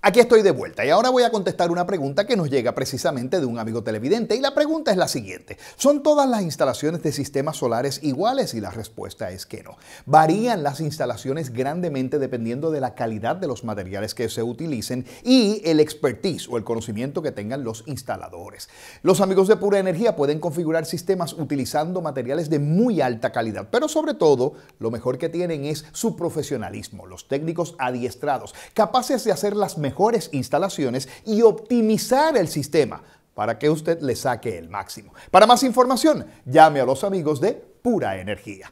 Aquí estoy de vuelta y ahora voy a contestar una pregunta que nos llega precisamente de un amigo televidente y la pregunta es la siguiente. ¿Son todas las instalaciones de sistemas solares iguales? Y la respuesta es que no. Varían las instalaciones grandemente dependiendo de la calidad de los materiales que se utilicen y el expertise o el conocimiento que tengan los instaladores. Los amigos de Pura Energía pueden configurar sistemas utilizando materiales de muy alta calidad, pero sobre todo lo mejor que tienen es su profesionalismo, los técnicos adiestrados, capaces de hacer las mejores mejores instalaciones y optimizar el sistema para que usted le saque el máximo. Para más información, llame a los amigos de Pura Energía.